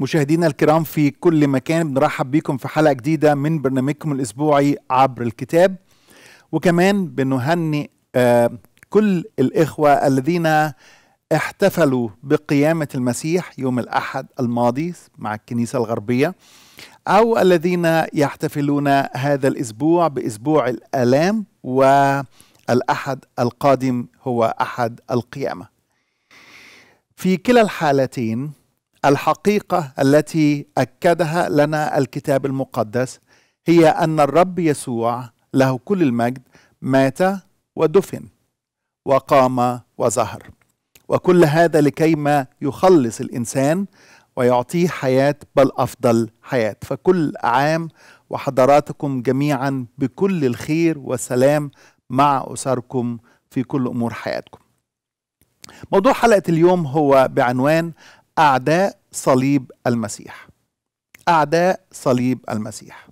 مشاهدينا الكرام في كل مكان بنرحب بكم في حلقة جديدة من برنامجكم الأسبوعي عبر الكتاب وكمان بنهنئ آه، كل الإخوة الذين احتفلوا بقيامة المسيح يوم الأحد الماضي مع الكنيسة الغربية أو الذين يحتفلون هذا الأسبوع بأسبوع الآلام والأحد القادم هو أحد القيامة في كلا الحالتين الحقيقه التي اكدها لنا الكتاب المقدس هي ان الرب يسوع له كل المجد مات ودفن وقام وظهر وكل هذا لكيما يخلص الانسان ويعطيه حياه بل افضل حياه فكل عام وحضراتكم جميعا بكل الخير والسلام مع اسركم في كل امور حياتكم موضوع حلقه اليوم هو بعنوان أعداء صليب المسيح أعداء صليب المسيح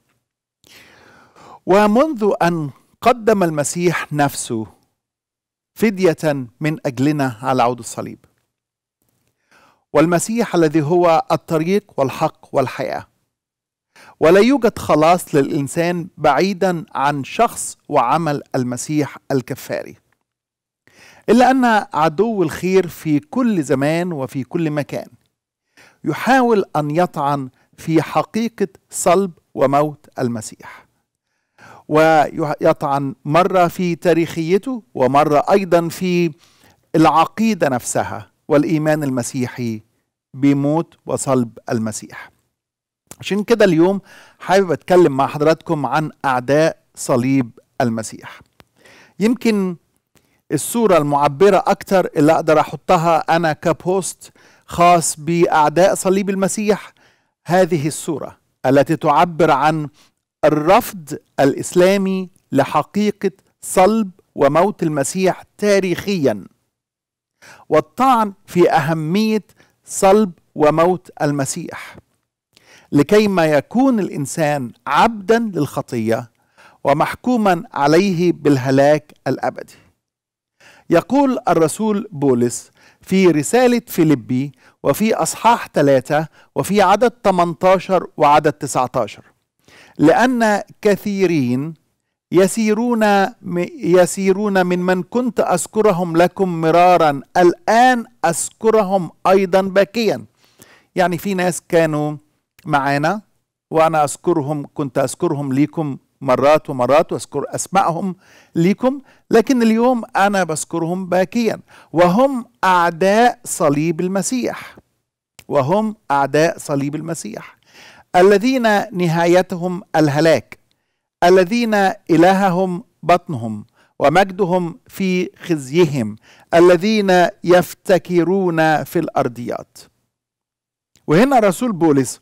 ومنذ أن قدم المسيح نفسه فدية من أجلنا على عود الصليب والمسيح الذي هو الطريق والحق والحياة ولا يوجد خلاص للإنسان بعيدا عن شخص وعمل المسيح الكفاري إلا أن عدو الخير في كل زمان وفي كل مكان يحاول أن يطعن في حقيقة صلب وموت المسيح ويطعن مرة في تاريخيته ومرة أيضا في العقيدة نفسها والإيمان المسيحي بموت وصلب المسيح عشان كده اليوم حابب أتكلم مع حضراتكم عن أعداء صليب المسيح يمكن الصورة المعبرة أكتر اللي أقدر أحطها أنا كبوست خاص بأعداء صليب المسيح هذه الصورة التي تعبر عن الرفض الإسلامي لحقيقة صلب وموت المسيح تاريخيا والطعن في أهمية صلب وموت المسيح لكي ما يكون الإنسان عبدا للخطية ومحكوما عليه بالهلاك الأبدي يقول الرسول بولس في رسالة فيلبي وفي أصحاح ثلاثة وفي عدد 18 وعدد 19 لأن كثيرين يسيرون يسيرون من من كنت أذكرهم لكم مرارا الآن أذكرهم أيضا باكيا يعني في ناس كانوا معانا وأنا أذكرهم كنت أذكرهم ليكم مرات ومرات واذكر اسمائهم ليكم لكن اليوم انا بذكرهم باكيا وهم اعداء صليب المسيح وهم اعداء صليب المسيح الذين نهايتهم الهلاك الذين الههم بطنهم ومجدهم في خزيهم الذين يفتكرون في الارضيات وهنا رسول بولس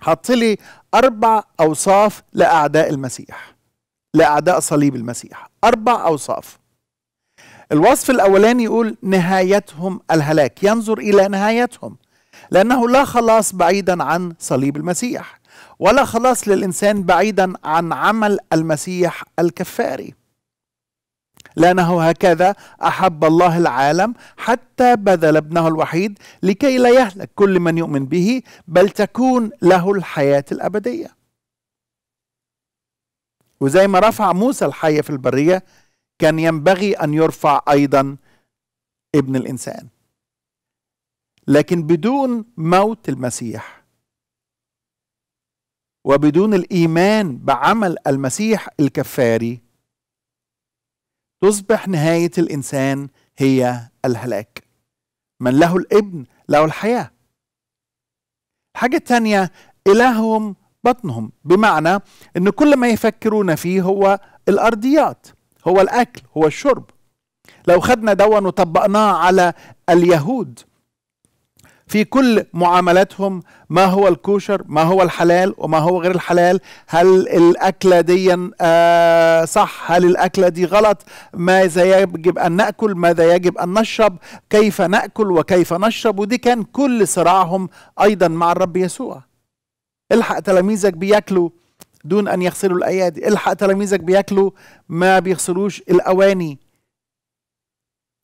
حط لي أربع أوصاف لأعداء المسيح لأعداء صليب المسيح أربع أوصاف الوصف الأولاني يقول نهايتهم الهلاك ينظر إلى نهايتهم لأنه لا خلاص بعيدا عن صليب المسيح ولا خلاص للإنسان بعيدا عن عمل المسيح الكفاري لأنه هكذا أحب الله العالم حتى بذل ابنه الوحيد لكي لا يهلك كل من يؤمن به بل تكون له الحياة الأبدية وزي ما رفع موسى الحية في البرية كان ينبغي أن يرفع أيضا ابن الإنسان لكن بدون موت المسيح وبدون الايمان بعمل المسيح الكفاري تصبح نهاية الإنسان هي الهلاك من له الابن له الحياة حاجة تانية إلههم بطنهم بمعنى أن كل ما يفكرون فيه هو الأرضيات هو الأكل هو الشرب لو خدنا دون وطبقناه على اليهود في كل معاملاتهم ما هو الكوشر ما هو الحلال وما هو غير الحلال هل الأكلة دي آه، صح هل الأكلة دي غلط ماذا يجب أن نأكل ماذا يجب أن نشرب كيف نأكل وكيف نشرب ودي كان كل صراعهم أيضا مع الرب يسوع الحق تلاميذك بياكلوا دون أن يغسلوا الأيادي الحق تلاميذك بياكلوا ما بيغسلوش الأواني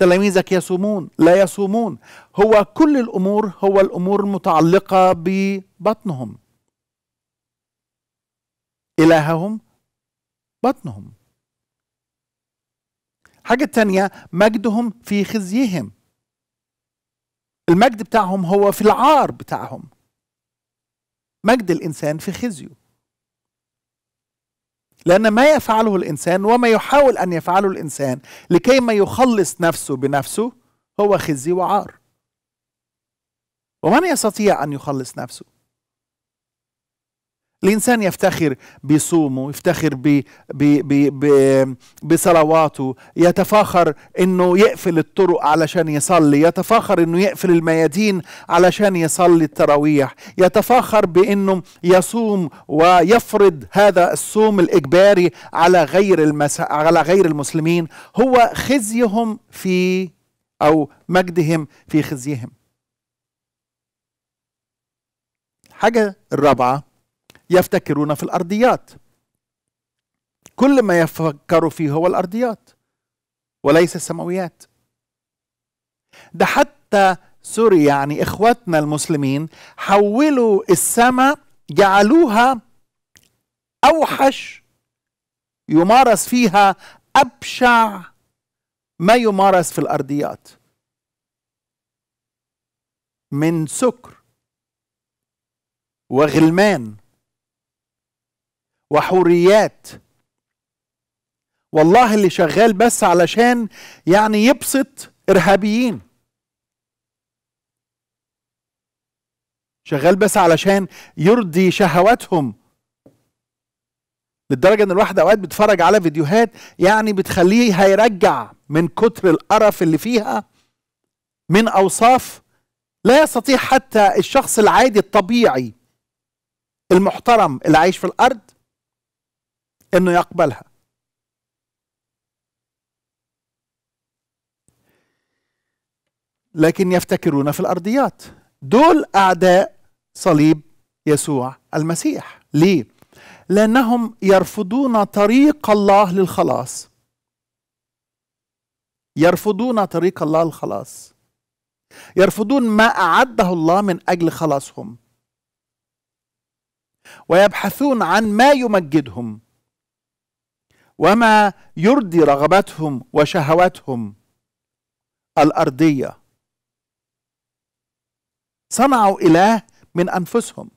تلاميذك يصومون لا يصومون هو كل الأمور هو الأمور المتعلقة ببطنهم إلههم بطنهم حاجة تانية مجدهم في خزيهم المجد بتاعهم هو في العار بتاعهم مجد الإنسان في خزيه لأن ما يفعله الإنسان وما يحاول أن يفعله الإنسان لكي ما يخلص نفسه بنفسه هو خزي وعار ومن يستطيع أن يخلص نفسه الإنسان يفتخر بصومه يفتخر ب ب بصلواته يتفاخر أنه يقفل الطرق علشان يصلي يتفاخر أنه يقفل الميادين علشان يصلي التراويح يتفاخر بأنه يصوم ويفرض هذا الصوم الإجباري على غير, المس... على غير المسلمين هو خزيهم في أو مجدهم في خزيهم حاجة الرابعة يفتكرون في الارضيات كل ما يفكروا فيه هو الارضيات وليس السماويات ده حتى سوري يعني اخواتنا المسلمين حولوا السماء جعلوها اوحش يمارس فيها ابشع ما يمارس في الارضيات من سكر وغلمان وحوريات والله اللي شغال بس علشان يعني يبسط ارهابيين شغال بس علشان يرضي شهواتهم لدرجه ان الواحد اوقات بيتفرج على فيديوهات يعني بتخليه هيرجع من كتر القرف اللي فيها من اوصاف لا يستطيع حتى الشخص العادي الطبيعي المحترم اللي عايش في الارض انه يقبلها لكن يفتكرون في الارضيات دول اعداء صليب يسوع المسيح ليه لانهم يرفضون طريق الله للخلاص يرفضون طريق الله للخلاص يرفضون ما اعده الله من اجل خلاصهم ويبحثون عن ما يمجدهم وما يرضي رغباتهم وشهواتهم الأرضية صنعوا إله من أنفسهم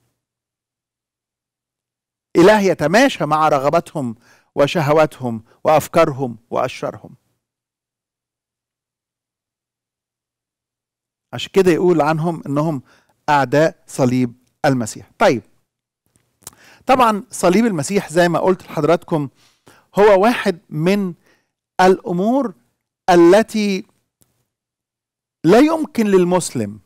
إله يتماشى مع رغباتهم وشهواتهم وأفكارهم وأشرارهم عشان كده يقول عنهم انهم اعداء صليب المسيح طيب طبعا صليب المسيح زي ما قلت لحضراتكم هو واحد من الامور التي لا يمكن للمسلم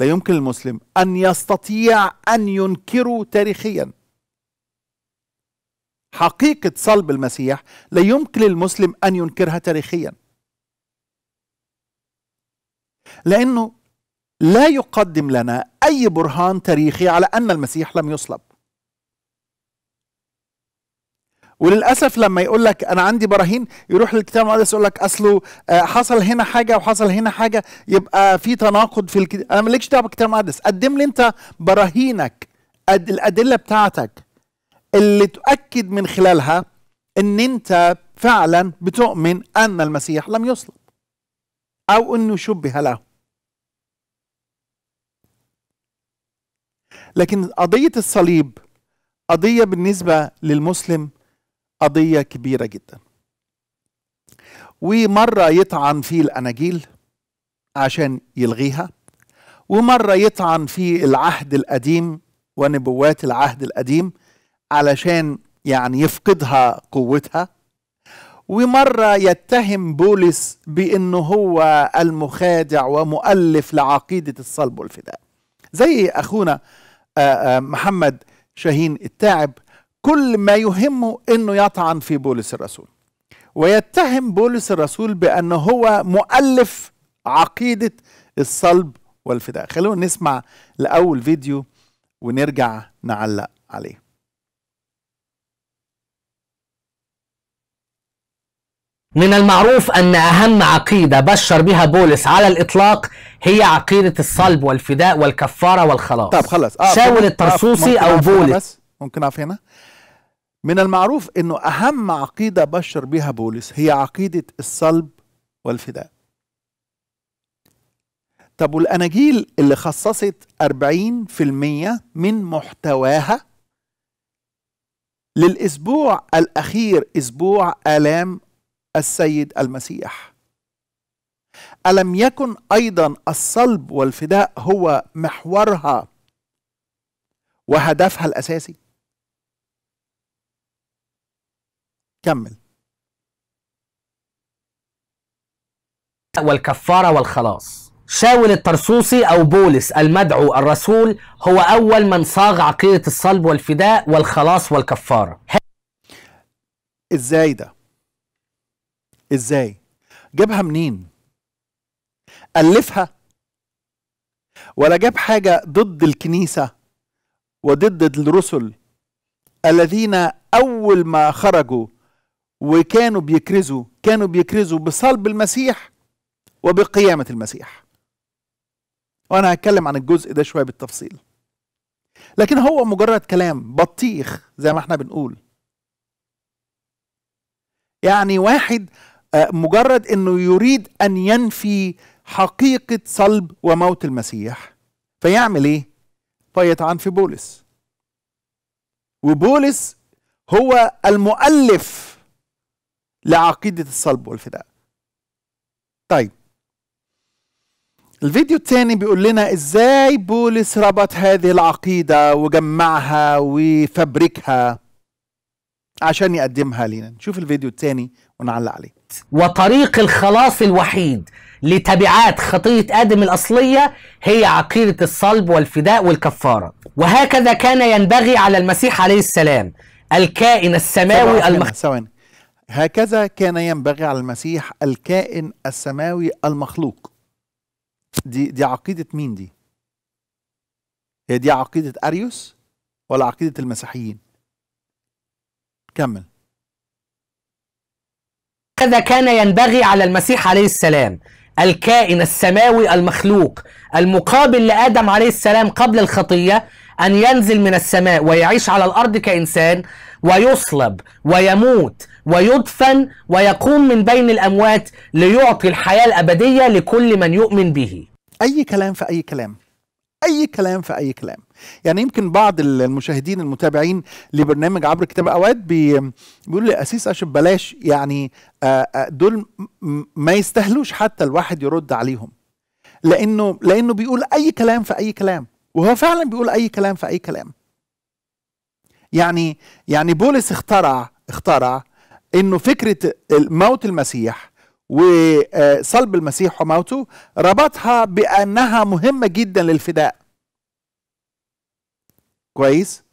لا يمكن للمسلم ان يستطيع ان ينكره تاريخيا حقيقه صلب المسيح لا يمكن للمسلم ان ينكرها تاريخيا لانه لا يقدم لنا اي برهان تاريخي على ان المسيح لم يصلب وللاسف لما يقول لك انا عندي براهين يروح للكتاب المقدس يقول لك اصله آه، حصل هنا حاجه وحصل هنا حاجه يبقى في تناقض في الكتاب انا مالكش دعوه بالكتاب المقدس قدم لي انت براهينك الادله بتاعتك اللي تؤكد من خلالها ان انت فعلا بتؤمن ان المسيح لم يصلب او انه شبه له لكن قضيه الصليب قضيه بالنسبه للمسلم قضية كبيرة جدا ومرة يطعن في الأناجيل عشان يلغيها ومرة يطعن في العهد القديم ونبوات العهد القديم علشان يعني يفقدها قوتها ومرة يتهم بولس بأنه هو المخادع ومؤلف لعقيدة الصلب والفداء زي أخونا آه، آه، محمد شاهين التاعب كل ما يهمه انه يطعن في بولس الرسول ويتهم بولس الرسول بأن هو مؤلف عقيدة الصلب والفداء خلونا نسمع لأول فيديو ونرجع نعلق عليه من المعروف أن أهم عقيدة بشر بها بولس على الإطلاق هي عقيدة الصلب والفداء والكفارة والخلاص طب خلاص آه شاول الترسوسي آه، أو آه، بولس ممكن أقف آه، هنا من المعروف انه اهم عقيده بشر بها بولس هي عقيده الصلب والفداء طب والاناجيل اللي خصصت 40% من محتواها للاسبوع الاخير اسبوع الام السيد المسيح الم يكن ايضا الصلب والفداء هو محورها وهدفها الاساسي كمل والكفارة والخلاص شاول الطرسوسي أو بولس المدعو الرسول هو أول من صاغ عقيدة الصلب والفداء والخلاص والكفارة إزاي ده؟ إزاي؟ جابها منين؟ ألفها؟ ولا جاب حاجة ضد الكنيسة وضد الرسل الذين أول ما خرجوا وكانوا بيكرزوا كانوا بيكرزوا بصلب المسيح وبقيامة المسيح وأنا هتكلم عن الجزء ده شوية بالتفصيل لكن هو مجرد كلام بطيخ زي ما احنا بنقول يعني واحد آه، مجرد انه يريد ان ينفي حقيقة صلب وموت المسيح فيعمل ايه؟ فيطعن في بولس وبولس هو المؤلف لعقيدة الصلب والفداء طيب الفيديو الثاني بيقول لنا ازاي بولس ربط هذه العقيدة وجمعها وفبركها عشان يقدمها لينا نشوف الفيديو الثاني ونعلق عليه وطريق الخلاص الوحيد لتبعات خطية آدم الأصلية هي عقيدة الصلب والفداء والكفارة وهكذا كان ينبغي على المسيح عليه السلام الكائن السماوي المخ... ثواني هكذا كان ينبغي على المسيح الكائن السماوي المخلوق دي دي عقيدة مين دي؟ هي دي عقيدة أريوس ولا عقيدة المسيحيين؟ كمل هكذا كان ينبغي على المسيح عليه السلام الكائن السماوي المخلوق المقابل لآدم عليه السلام قبل الخطية أن ينزل من السماء ويعيش على الأرض كإنسان ويصلب ويموت ويدفن ويقوم من بين الاموات ليعطي الحياه الابديه لكل من يؤمن به. اي كلام في اي كلام. اي كلام في اي كلام. يعني يمكن بعض المشاهدين المتابعين لبرنامج عبر الكتاب اوقات بيقول لي اسيس اشب بلاش يعني آه، آه، دول ما يستاهلوش حتى الواحد يرد عليهم. لانه لانه بيقول اي كلام في اي كلام. وهو فعلا بيقول اي كلام في اي كلام. يعني يعني بولس اخترع اخترع انه فكره موت المسيح وصلب المسيح وموته ربطها بانها مهمه جدا للفداء كويس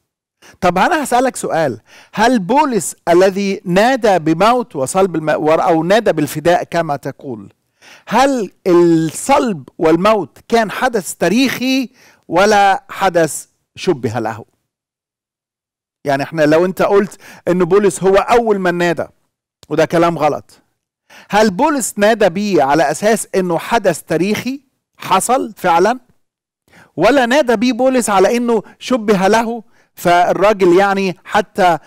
طب انا هسالك سؤال هل بولس الذي نادى بموت وصلب الم... او نادى بالفداء كما تقول هل الصلب والموت كان حدث تاريخي ولا حدث شبه له يعني احنا لو انت قلت ان بولس هو اول من نادى وده كلام غلط هل بولس نادى بيه على اساس انه حدث تاريخي حصل فعلا ولا نادى بيه بولس على انه شبه له فالراجل يعني حتى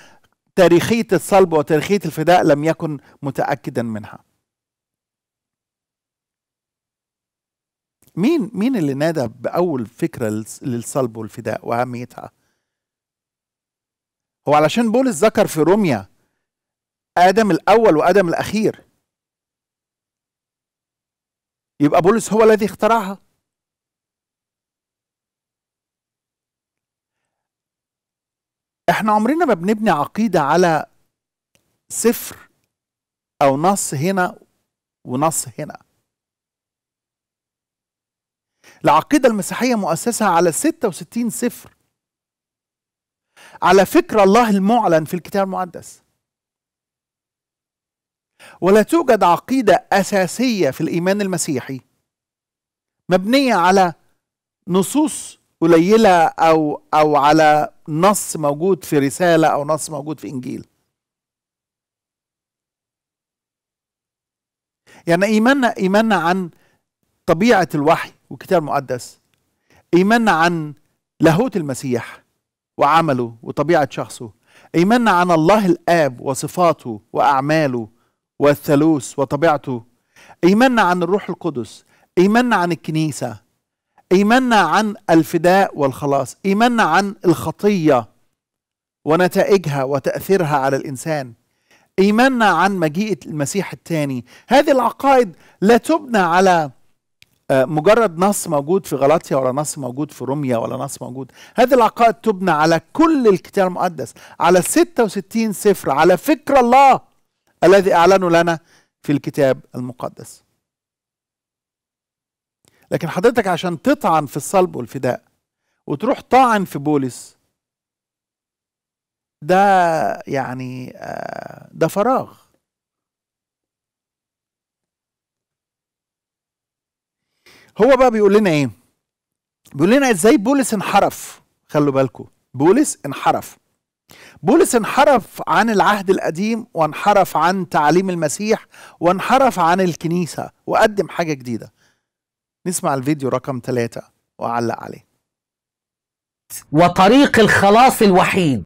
تاريخيه الصلب وتاريخيه الفداء لم يكن متاكدا منها مين مين اللي نادى باول فكره للصلب والفداء واهميتها هو علشان بولس ذكر في روميا آدم الأول وآدم الأخير يبقى بولس هو الذي اخترعها احنا عمرنا ما بنبني عقيدة على صفر أو نص هنا ونص هنا العقيدة المسيحية مؤسسة على 66 صفر على فكر الله المعلن في الكتاب المقدس ولا توجد عقيدة أساسية في الإيمان المسيحي مبنية على نصوص قليلة أو أو على نص موجود في رسالة أو نص موجود في إنجيل يعني إيماننا إيماننا عن طبيعة الوحي والكتاب المقدس إيماننا عن لاهوت المسيح وعمله وطبيعة شخصه إيماننا عن الله الآب وصفاته وأعماله والثالوث وطبيعته إيماننا عن الروح القدس إيماننا عن الكنيسة إيماننا عن الفداء والخلاص إيماننا عن الخطية ونتائجها وتأثيرها على الإنسان إيماننا عن مجيء المسيح الثاني هذه العقائد لا تبنى على آه، مجرد نص موجود في غلاطيا ولا نص موجود في روميا ولا نص موجود هذه العقائد تبنى على كل الكتاب المقدس على 66 سفر على فكر الله الذي اعلنه لنا في الكتاب المقدس لكن حضرتك عشان تطعن في الصلب والفداء وتروح طاعن في بولس ده يعني آه، ده فراغ هو بقى بيقول لنا ايه بيقول لنا ازاي بولس انحرف خلوا بالكم بولس انحرف بولس انحرف عن العهد القديم وانحرف عن تعليم المسيح وانحرف عن الكنيسة وقدم حاجة جديدة نسمع الفيديو رقم ثلاثة وأعلق عليه وطريق الخلاص الوحيد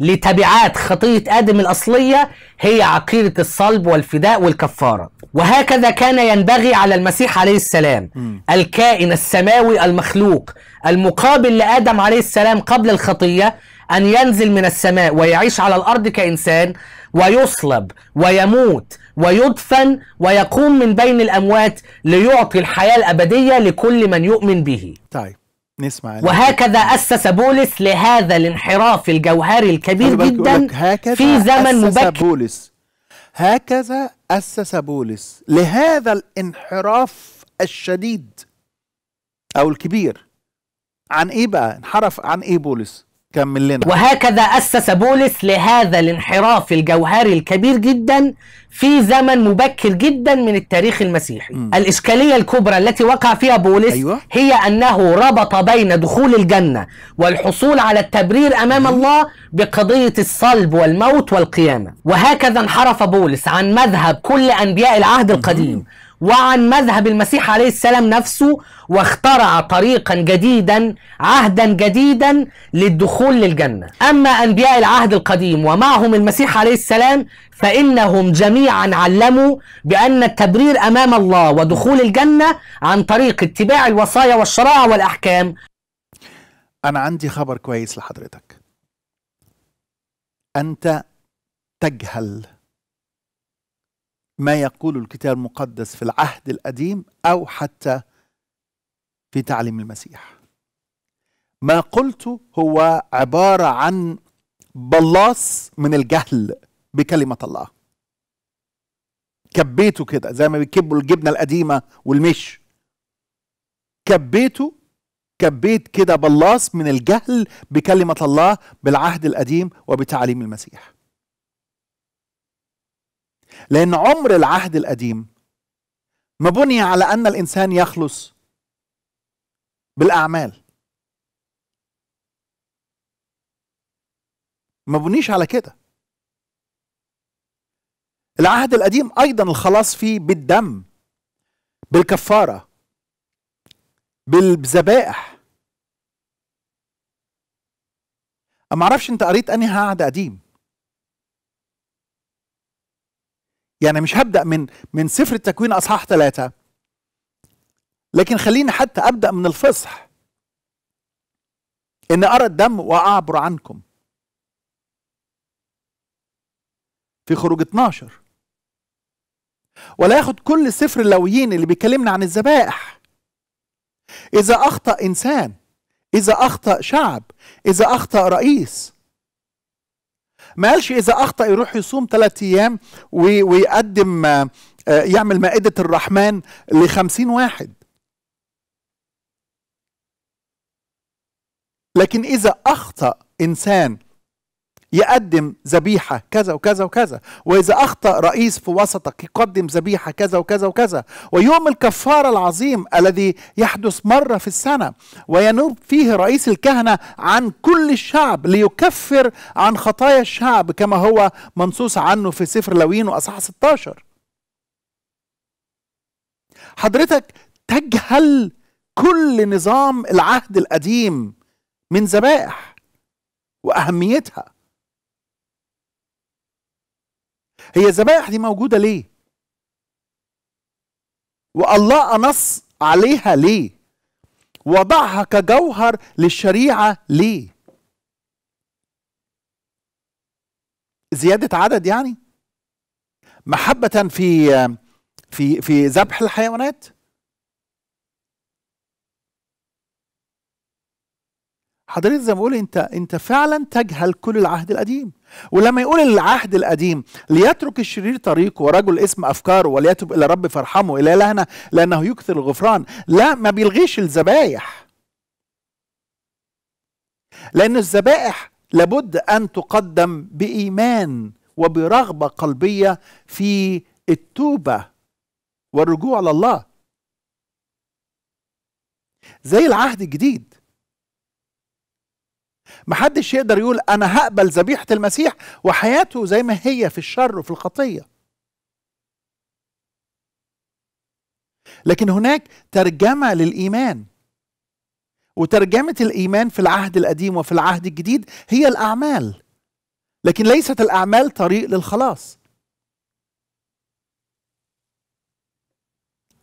لتبعات خطية آدم الأصلية هي عقيدة الصلب والفداء والكفارة وهكذا كان ينبغي على المسيح عليه السلام م. الكائن السماوي المخلوق المقابل لآدم عليه السلام قبل الخطية أن ينزل من السماء ويعيش على الأرض كإنسان ويصلب ويموت ويدفن ويقوم من بين الأموات ليعطي الحياة الأبدية لكل من يؤمن به طيب نسمع وهكذا أسس بولس لهذا الانحراف الجوهري الكبير جدا في زمن مبكر بولس هكذا أسس بولس لهذا الانحراف الشديد أو الكبير عن إيه بقى انحرف عن إيه بولس كمل لنا وهكذا أسس بولس لهذا الانحراف الجوهري الكبير جدا في زمن مبكر جدا من التاريخ المسيحي م. الإشكالية الكبرى التي وقع فيها بولس أيوة. هي أنه ربط بين دخول الجنة والحصول على التبرير أمام م. الله بقضية الصلب والموت والقيامة وهكذا انحرف بولس عن مذهب كل أنبياء العهد القديم م. وعن مذهب المسيح عليه السلام نفسه واخترع طريقا جديدا عهدا جديدا للدخول للجنة أما أنبياء العهد القديم ومعهم المسيح عليه السلام فإنهم جميعا علموا بأن التبرير أمام الله ودخول الجنة عن طريق اتباع الوصايا والشرائع والأحكام أنا عندي خبر كويس لحضرتك أنت تجهل ما يقول الكتاب المقدس في العهد القديم او حتى في تعليم المسيح ما قلته هو عباره عن بلاص من الجهل بكلمه الله كبيته كده زي ما بيكبوا الجبنه القديمه والمش كبيته كبيت كده بلاص من الجهل بكلمه الله بالعهد القديم وبتعليم المسيح لأن عمر العهد القديم ما بني على أن الإنسان يخلص بالأعمال ما بنيش على كده العهد القديم أيضا الخلاص فيه بالدم بالكفارة بالذبائح ما اعرفش انت قريت انهي عهد قديم يعني مش هبدا من من سفر التكوين اصحاح ثلاثة لكن خليني حتى ابدا من الفصح ان ارى الدم واعبر عنكم في خروج 12 ولا ياخد كل سفر اللويين اللي بيكلمنا عن الذبائح اذا اخطا انسان اذا اخطا شعب اذا اخطا رئيس ما قالش اذا اخطا يروح يصوم ثلاث ايام ويقدم آه، يعمل مائده الرحمن لخمسين واحد لكن اذا اخطا انسان يقدم ذبيحة كذا وكذا وكذا وإذا أخطأ رئيس في وسطك يقدم ذبيحة كذا وكذا وكذا ويوم الكفارة العظيم الذي يحدث مرة في السنة وينوب فيه رئيس الكهنة عن كل الشعب ليكفر عن خطايا الشعب كما هو منصوص عنه في سفر لوين وأصحاح 16 حضرتك تجهل كل نظام العهد القديم من ذبائح وأهميتها هي الذبائح دي موجودة ليه والله أنص عليها ليه وضعها كجوهر للشريعة ليه زيادة عدد يعني محبة في في في ذبح الحيوانات حضرتك زي ما بقول انت انت فعلا تجهل كل العهد القديم ولما يقول العهد القديم ليترك الشرير طريقه ورجل اسم افكاره وليتب الى رب فارحمه الى الهنا لانه يكثر الغفران لا ما بيلغيش الذبائح لان الذبائح لابد ان تقدم بايمان وبرغبه قلبيه في التوبه والرجوع لله زي العهد الجديد محدش يقدر يقول أنا هقبل ذبيحة المسيح وحياته زي ما هي في الشر وفي الخطية لكن هناك ترجمة للإيمان وترجمة الإيمان في العهد القديم وفي العهد الجديد هي الأعمال لكن ليست الأعمال طريق للخلاص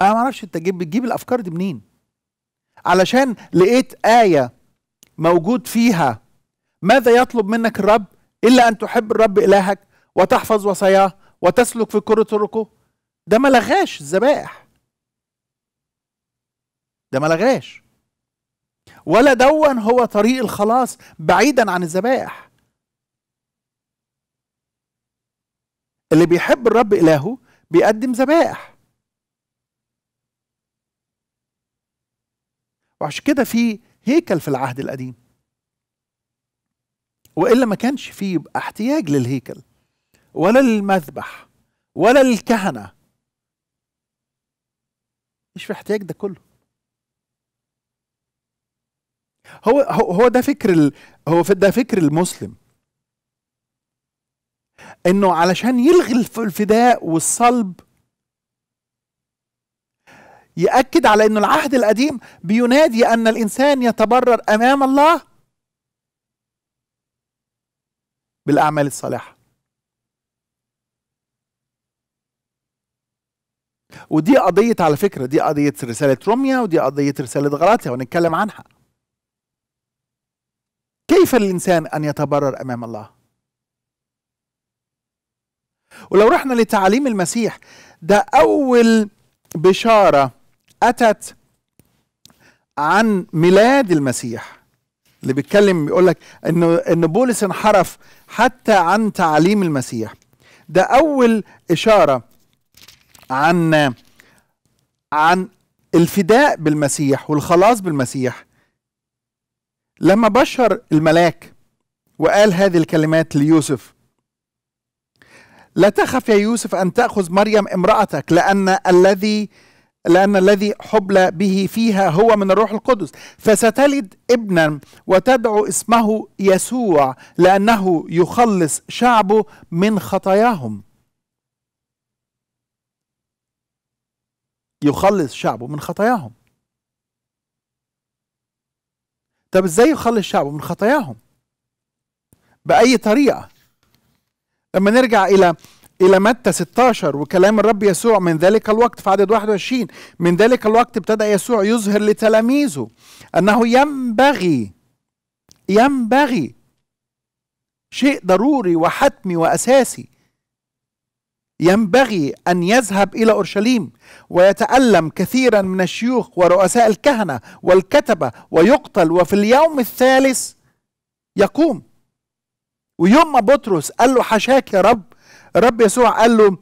أنا معرفش أنت بتجيب الأفكار دي منين علشان لقيت آية موجود فيها ماذا يطلب منك الرب إلا أن تحب الرب إلهك وتحفظ وصاياه وتسلك في كره طرقه ده ما لغاش الذبائح ده ما لغاش ولا دون هو طريق الخلاص بعيدا عن الذبائح اللي بيحب الرب إلهه بيقدم ذبائح وعشان كده في هيكل في العهد القديم والا ما كانش فيه يبقى احتياج للهيكل ولا للمذبح ولا للكهنه مش في احتياج ده كله هو هو, هو ده فكر ال هو ده فكر المسلم انه علشان يلغي الفداء والصلب يأكد على أن العهد القديم بينادي أن الإنسان يتبرر أمام الله بالأعمال الصالحة ودي قضية على فكرة دي قضية رسالة روميا ودي قضية رسالة غلاطيا ونتكلم عنها كيف للإنسان أن يتبرر أمام الله ولو رحنا لتعاليم المسيح ده أول بشارة أتت عن ميلاد المسيح اللي بيتكلم بيقول لك انه ان بولس انحرف حتى عن تعليم المسيح ده اول اشاره عن عن الفداء بالمسيح والخلاص بالمسيح لما بشر الملاك وقال هذه الكلمات ليوسف لا تخف يا يوسف ان تاخذ مريم امراتك لان الذي لأن الذي حبل به فيها هو من الروح القدس فستلد ابنا وتدعو اسمه يسوع لأنه يخلص شعبه من خطاياهم يخلص شعبه من خطاياهم طب ازاي يخلص شعبه من خطاياهم بأي طريقة لما نرجع إلى إلى متى 16 وكلام الرب يسوع من ذلك الوقت في عدد 21 من ذلك الوقت ابتدأ يسوع يظهر لتلاميذه أنه ينبغي ينبغي شيء ضروري وحتمي وأساسي ينبغي أن يذهب إلى أورشليم ويتألم كثيرا من الشيوخ ورؤساء الكهنة والكتبة ويقتل وفي اليوم الثالث يقوم ويوم ما بطرس قال له حشاك يا رب الرب يسوع قال له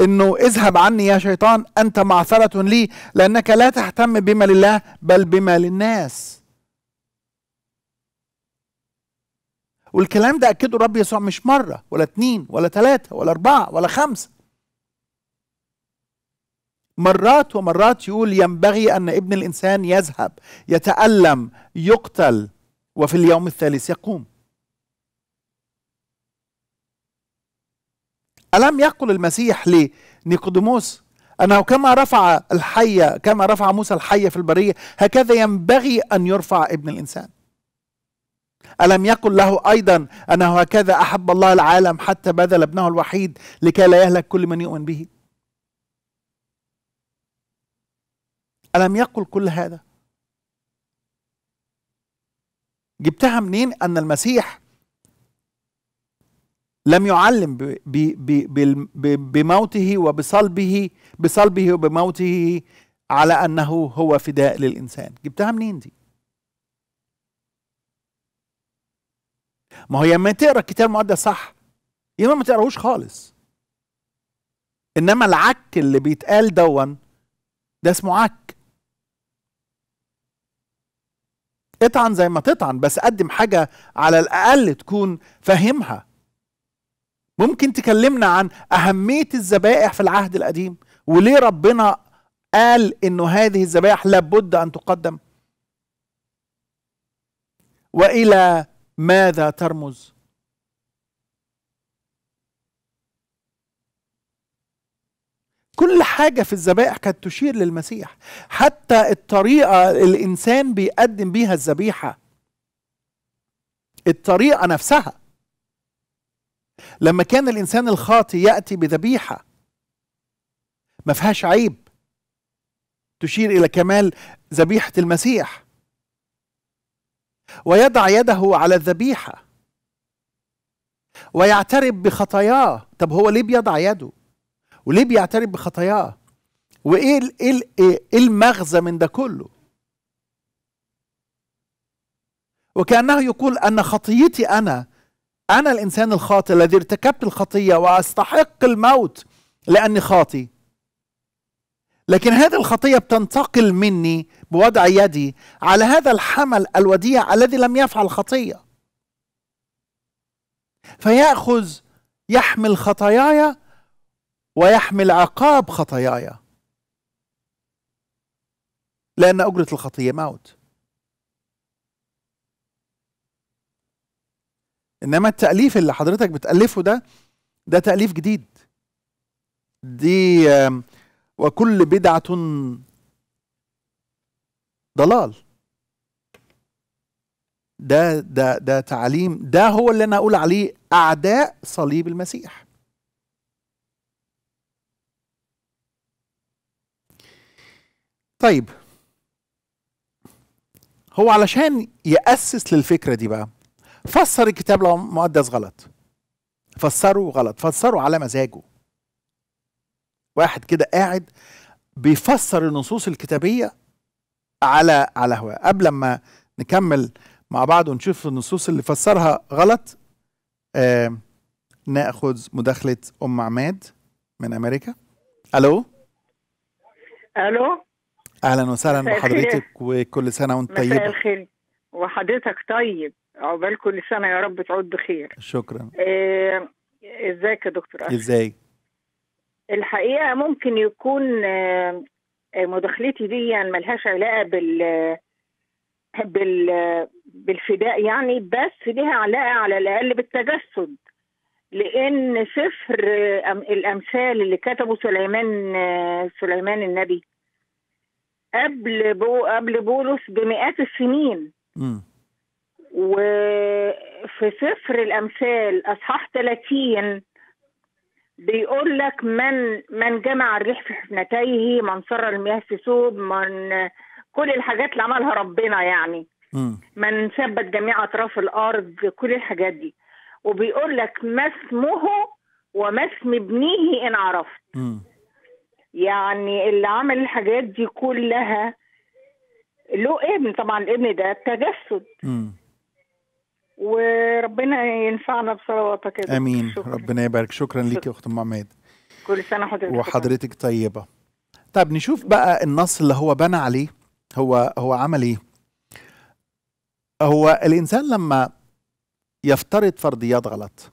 انه اذهب عني يا شيطان انت معثرة لي لانك لا تهتم بما لله بل بما للناس والكلام ده اكده الرب يسوع مش مرة ولا اتنين ولا تلاتة ولا اربعة ولا خمسة مرات ومرات يقول ينبغي ان ابن الانسان يذهب يتألم يقتل وفي اليوم الثالث يقوم ألم يقل المسيح لنيقوديموس أنه كما رفع الحية كما رفع موسى الحية في البرية هكذا ينبغي أن يرفع ابن الإنسان ألم يقل له أيضا أنه هكذا أحب الله العالم حتى بذل ابنه الوحيد لكي لا يهلك كل من يؤمن به ألم يقل كل هذا جبتها منين أن المسيح لم يعلم بموته وبصلبه بصلبه وبموته على انه هو فداء للانسان جبتها منين دي ما هو لما تقرا الكتاب المقدس صح يا اما ما تقراهوش خالص انما العك اللي بيتقال دون ده اسمه عك اطعن زي ما تطعن بس قدم حاجه على الاقل تكون فاهمها ممكن تكلمنا عن أهمية الذبائح في العهد القديم وليه ربنا قال إنه هذه الذبائح لابد أن تقدم وإلى ماذا ترمز كل حاجة في الذبائح كانت تشير للمسيح حتى الطريقة الإنسان بيقدم بيها الذبيحة الطريقة نفسها لما كان الانسان الخاطي ياتي بذبيحه ما فيهاش عيب تشير الى كمال ذبيحه المسيح ويضع يده على الذبيحه ويعترف بخطاياه طب هو ليه بيضع يده وليه بيعترف بخطاياه وايه إيه إيه-, إيه المغزى من ده كله وكانه يقول ان خطيتي انا أنا الإنسان الخاطئ الذي ارتكبت الخطية وأستحق الموت لأني خاطي لكن هذه الخطية بتنتقل مني بوضع يدي على هذا الحمل الوديع الذي لم يفعل خطية فيأخذ يحمل خطاياي ويحمل عقاب خطاياي لأن أجرة الخطية موت انما التاليف اللي حضرتك بتالفه ده ده تاليف جديد دي وكل بدعه ضلال ده ده ده تعليم ده هو اللي انا اقول عليه اعداء صليب المسيح طيب هو علشان يأسس للفكرة دي بقى فسر الكتاب المقدس غلط فسره غلط فسره على مزاجه واحد كده قاعد بيفسر النصوص الكتابية على على هواه قبل ما نكمل مع بعض ونشوف النصوص اللي فسرها غلط آه ناخذ مداخلة أم عماد من أمريكا ألو ألو أهلا وسهلا بحضرتك وكل سنة وأنت طيب مساء الخير وحضرتك طيب عقبال كل سنه يا رب تعود بخير شكرا آه ازيك يا دكتور أشرف ازاي الحقيقه ممكن يكون آه مداخلتي دي يعني ملهاش علاقه بال بال بالفداء يعني بس ليها علاقه على الاقل بالتجسد لان سفر آه، الامثال اللي كتبه سليمان آه، سليمان النبي قبل بو قبل بولس بمئات السنين م. وفي سفر الأمثال أصحاح 30 بيقول لك من من جمع الريح في حفنتيه من سر المياه في ثوب من كل الحاجات اللي عملها ربنا يعني من ثبت جميع أطراف الأرض كل الحاجات دي وبيقول لك ما اسمه وما اسم ابنيه إن عرفت يعني اللي عمل الحاجات دي كلها له ابن طبعا الابن ده تجسد وربنا ينفعنا بصلواتك يا دكتور امين شكرا. ربنا يبارك شكرا, شكرا. ليك يا اخت ام عماد كل سنه حضرتك وحضرتك طيبه طب نشوف بقى النص اللي هو بنى عليه هو هو عمل ايه هو الانسان لما يفترض فرضيات غلط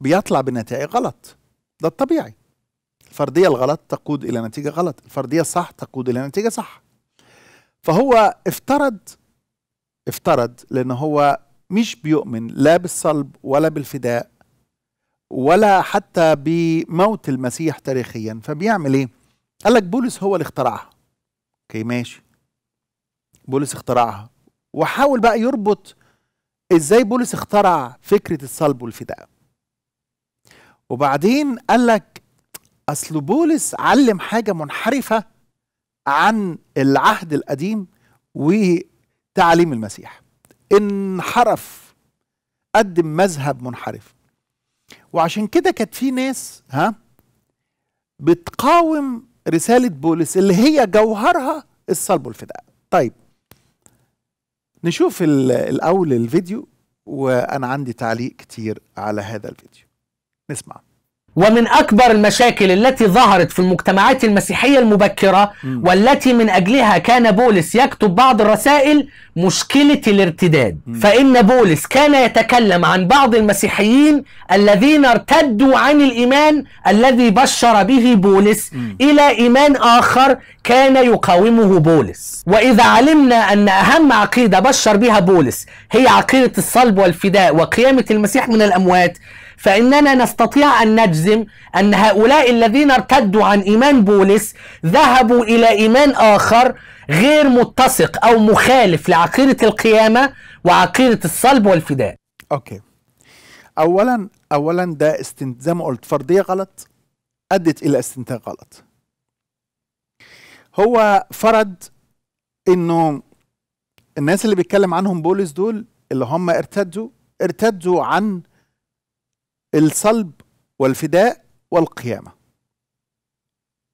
بيطلع بنتائج غلط ده الطبيعي الفرضية الغلط تقود إلى نتيجة غلط الفرضية الصح تقود إلى نتيجة صح فهو افترض افترض لأنه هو مش بيؤمن لا بالصلب ولا بالفداء ولا حتى بموت المسيح تاريخيا فبيعمل ايه قال لك بولس هو اللي اخترعها اوكي ماشي بولس اخترعها وحاول بقى يربط ازاي بولس اخترع فكره الصلب والفداء وبعدين قال لك اصل بولس علم حاجه منحرفه عن العهد القديم و تعاليم المسيح انحرف قدم مذهب منحرف وعشان كده كانت في ناس ها بتقاوم رسالة بولس اللي هي جوهرها الصلب والفداء طيب نشوف الأول الفيديو وأنا عندي تعليق كتير على هذا الفيديو نسمع ومن أكبر المشاكل التي ظهرت في المجتمعات المسيحية المبكرة م. والتي من أجلها كان بولس يكتب بعض الرسائل مشكلة الارتداد م. فإن بولس كان يتكلم عن بعض المسيحيين الذين ارتدوا عن الإيمان الذي بشر به بولس م. إلى إيمان آخر كان يقاومه بولس وإذا علمنا أن أهم عقيدة بشر بها بولس هي عقيدة الصلب والفداء وقيامة المسيح من الأموات فإننا نستطيع أن نجزم أن هؤلاء الذين ارتدوا عن إيمان بولس ذهبوا إلى إيمان آخر غير متسق أو مخالف لعقيدة القيامة وعقيدة الصلب والفداء أوكي أولا أولا ده استنت زي ما قلت فرضية غلط أدت إلى استنتاج غلط هو فرض إنه الناس اللي بيتكلم عنهم بولس دول اللي هم ارتدوا ارتدوا عن الصلب والفداء والقيامة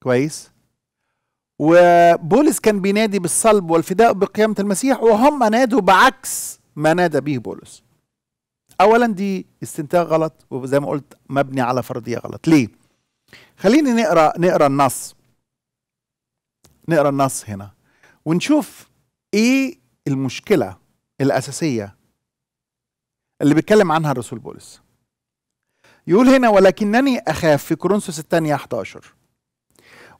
كويس وبولس كان بينادي بالصلب والفداء بقيامة المسيح وهم نادوا بعكس ما نادى به بولس أولا دي استنتاج غلط وزي ما قلت مبني على فرضية غلط ليه خليني نقرأ نقرأ النص نقرأ النص هنا ونشوف ايه المشكلة الأساسية اللي بيتكلم عنها الرسول بولس يقول هنا ولكنني أخاف في كورنثوس الثانية 11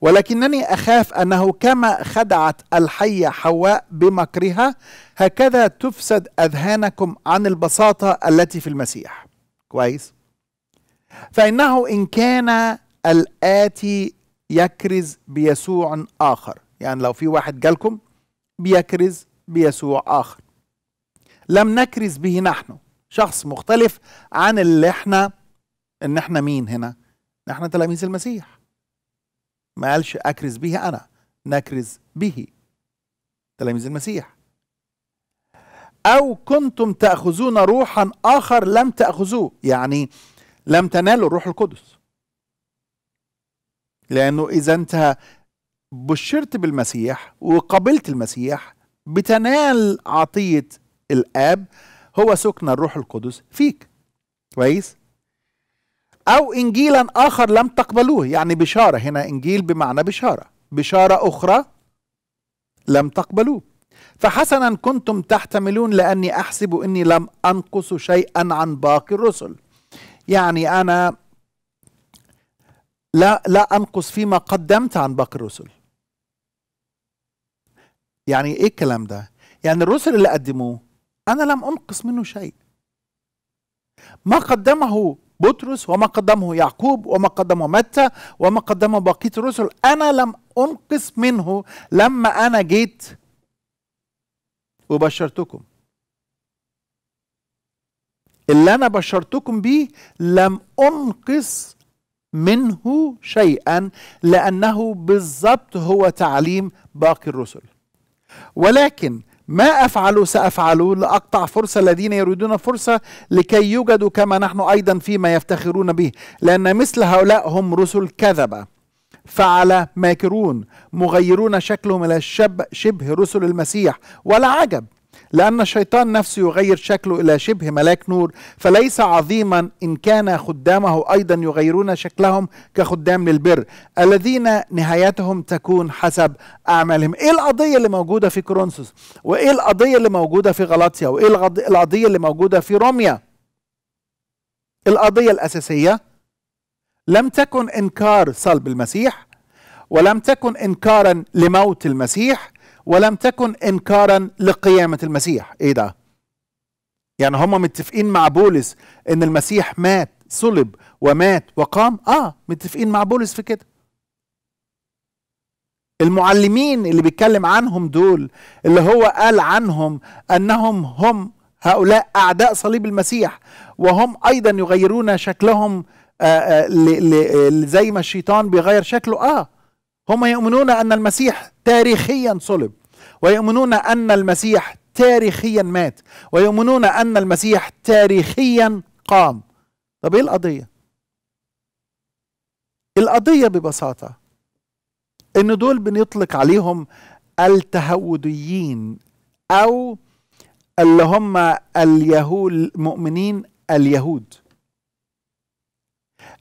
ولكنني أخاف أنه كما خدعت الحية حواء بمكرها هكذا تفسد أذهانكم عن البساطة التي في المسيح كويس فإنه إن كان الآتي يكرز بيسوع آخر يعني لو في واحد جالكم بيكرز بيسوع آخر لم نكرز به نحن شخص مختلف عن اللي احنا ان احنا مين هنا احنا تلاميذ المسيح ما قالش اكرز به انا نكرز به تلاميذ المسيح او كنتم تاخذون روحا اخر لم تاخذوه يعني لم تنالوا الروح القدس لانه اذا انت بشرت بالمسيح وقبلت المسيح بتنال عطيه الاب هو سكن الروح القدس فيك كويس أو إنجيلا آخر لم تقبلوه يعني بشارة هنا إنجيل بمعنى بشارة بشارة أخرى لم تقبلوه فحسنا كنتم تحتملون لأني أحسب أني لم أنقص شيئا عن باقي الرسل يعني أنا لا لا أنقص فيما قدمت عن باقي الرسل يعني إيه الكلام ده يعني الرسل اللي قدموه أنا لم أنقص منه شيء ما قدمه بطرس وما قدمه يعقوب وما قدمه متى وما قدمه بقية الرسل أنا لم أنقص منه لما أنا جيت وبشرتكم اللي أنا بشرتكم به لم أنقص منه شيئا لأنه بالظبط هو تعليم باقي الرسل ولكن ما أفعل سأفعل لأقطع فرصة الذين يريدون فرصة لكي يوجدوا كما نحن أيضا فيما يفتخرون به لأن مثل هؤلاء هم رسل كذبة فعل ماكرون مغيرون شكلهم إلى شبه رسل المسيح ولا عجب لأن الشيطان نفسه يغير شكله إلى شبه ملاك نور فليس عظيما إن كان خدامه أيضا يغيرون شكلهم كخدام للبر الذين نهايتهم تكون حسب أعمالهم إيه القضية اللي موجودة في كورنثوس وإيه القضية اللي موجودة في غلاطيا وإيه القضية اللي موجودة في روميا القضية الأساسية لم تكن إنكار صلب المسيح ولم تكن إنكارا لموت المسيح ولم تكن انكارا لقيامه المسيح ايه ده يعني هم متفقين مع بولس ان المسيح مات صلب ومات وقام اه متفقين مع بولس في كده المعلمين اللي بيتكلم عنهم دول اللي هو قال عنهم انهم هم هؤلاء اعداء صليب المسيح وهم ايضا يغيرون شكلهم آآ آه، آآ آه، آه، زي ما الشيطان بيغير شكله اه هم يؤمنون أن المسيح تاريخيا صلب ويؤمنون أن المسيح تاريخيا مات ويؤمنون أن المسيح تاريخيا قام طب إيه القضية؟ القضية ببساطة إن دول بنطلق عليهم التهوديين أو اللي هم اليهود المؤمنين اليهود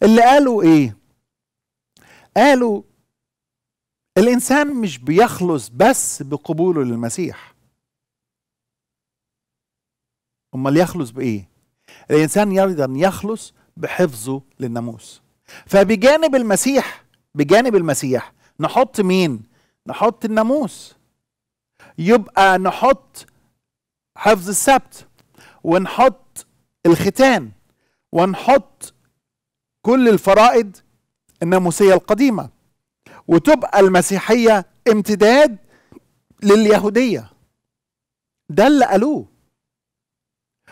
اللي قالوا إيه؟ قالوا الإنسان مش بيخلص بس بقبوله للمسيح أمال يخلص بإيه؟ الإنسان يريد ان يخلص بحفظه للناموس فبجانب المسيح بجانب المسيح نحط مين؟ نحط الناموس يبقى نحط حفظ السبت ونحط الختان ونحط كل الفرائض الناموسية القديمة وتبقى المسيحيه امتداد لليهوديه ده اللي قالوه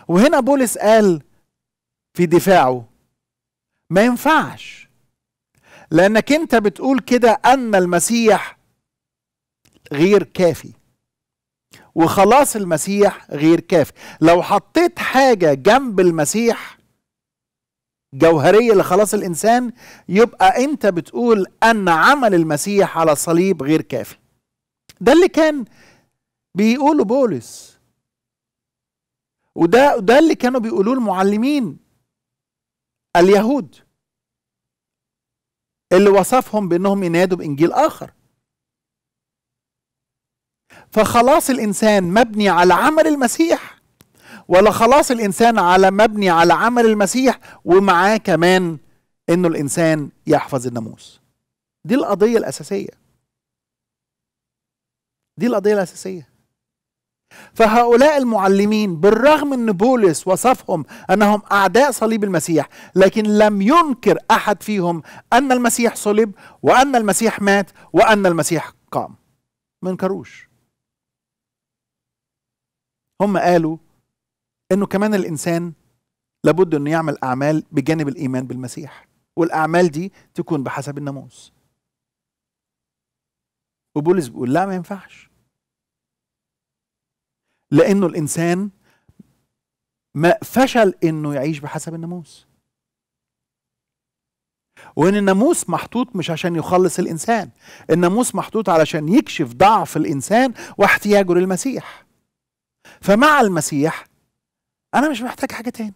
وهنا بولس قال في دفاعه ما ينفعش لانك انت بتقول كده ان المسيح غير كافي وخلاص المسيح غير كافي لو حطيت حاجه جنب المسيح جوهريه لخلاص الانسان يبقى انت بتقول ان عمل المسيح على الصليب غير كافي ده اللي كان بيقوله بولس وده ده اللي كانوا بيقولوه المعلمين اليهود اللي وصفهم بانهم ينادوا بانجيل اخر فخلاص الانسان مبني على عمل المسيح ولا خلاص الانسان على مبني على عمل المسيح ومعاه كمان انه الانسان يحفظ الناموس دي القضيه الاساسيه دي القضيه الاساسيه فهؤلاء المعلمين بالرغم ان بولس وصفهم انهم اعداء صليب المسيح لكن لم ينكر احد فيهم ان المسيح صلب وان المسيح مات وان المسيح قام ما انكروش هم قالوا انه كمان الانسان لابد انه يعمل اعمال بجانب الايمان بالمسيح والاعمال دي تكون بحسب الناموس وبولس بيقول لا ما ينفعش لانه الانسان ما فشل انه يعيش بحسب الناموس وان الناموس محطوط مش عشان يخلص الانسان الناموس محطوط علشان يكشف ضعف الانسان واحتياجه للمسيح فمع المسيح انا مش محتاج حاجه تاني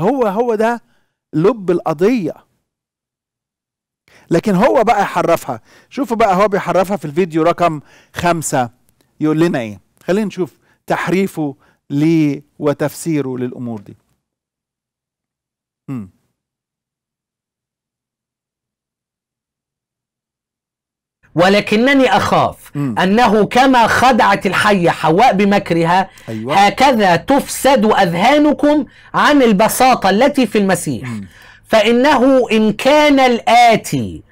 هو هو ده لب القضيه لكن هو بقى يحرفها شوفوا بقى هو بيحرفها في الفيديو رقم خمسة يقول لنا ايه خلينا نشوف تحريفه ليه وتفسيره للامور دي ولكنني أخاف م. أنه كما خدعت الحية حواء بمكرها أيوة. هكذا تفسد أذهانكم عن البساطة التي في المسيح م. فإنه إن كان الآتي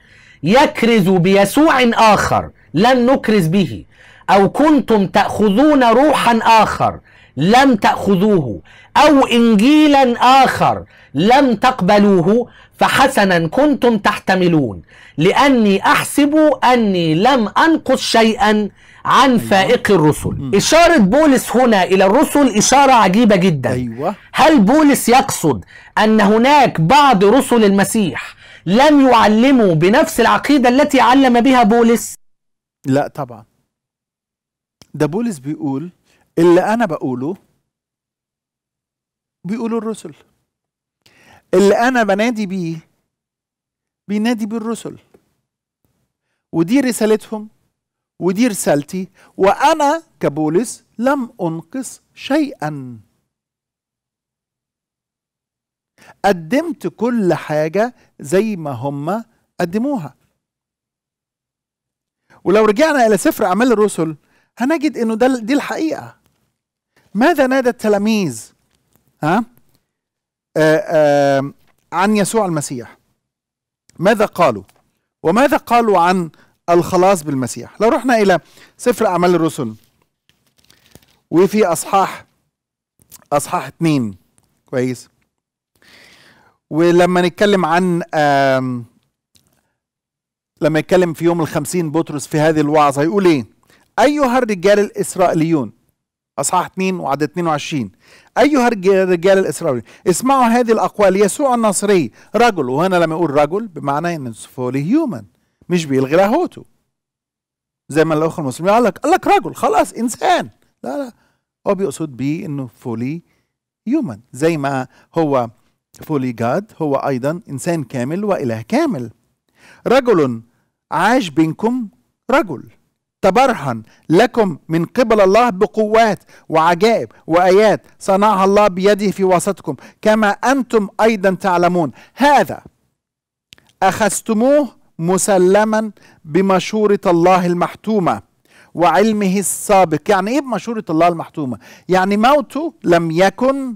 يكرز بيسوع آخر لن نكرز به أو كنتم تأخذون روحا آخر لم تأخذوه أو إنجيلا آخر لم تقبلوه فحسنا كنتم تحتملون لأني أحسب أني لم أنقص شيئا عن أيوة. فائق الرسل إشارة بولس هنا إلى الرسل إشارة عجيبة جدا أيوة. هل بولس يقصد أن هناك بعض رسل المسيح لم يعلموا بنفس العقيدة التي علم بها بولس لا طبعا ده بولس بيقول اللي أنا بقوله بيقولوا الرسل اللي أنا بنادي بيه بينادي بالرسل الرسل ودي رسالتهم ودي رسالتي وأنا كبولس لم أنقص شيئا قدمت كل حاجة زي ما هم قدموها ولو رجعنا إلى سفر أعمال الرسل هنجد إنه ده دي الحقيقة ماذا نادى التلاميذ ها آه، آه، عن يسوع المسيح ماذا قالوا وماذا قالوا عن الخلاص بالمسيح لو رحنا إلى سفر أعمال الرسل وفي أصحاح أصحاح اثنين كويس ولما نتكلم عن لما يتكلم في يوم الخمسين بطرس في هذه الوعظة هيقول إيه أيها الرجال الإسرائيليون أصحاح 2 وعدد 22 أيها الرجال الإسرائيليين اسمعوا هذه الأقوال يسوع النصري رجل وهنا لما يقول رجل بمعنى أن فولي هيومن مش بيلغي لاهوته زي ما الاخ المسلمين قال لك قال لك رجل خلاص إنسان لا لا هو بيقصد بيه أنه فولي هيومن زي ما هو فولي جاد هو أيضا إنسان كامل وإله كامل رجل عاش بينكم رجل تبرهن لكم من قبل الله بقوات وعجائب وآيات صنعها الله بيده في وسطكم كما أنتم أيضا تعلمون هذا أخذتموه مسلما بمشورة الله المحتومة وعلمه السابق يعني إيه بمشورة الله المحتومة يعني موته لم يكن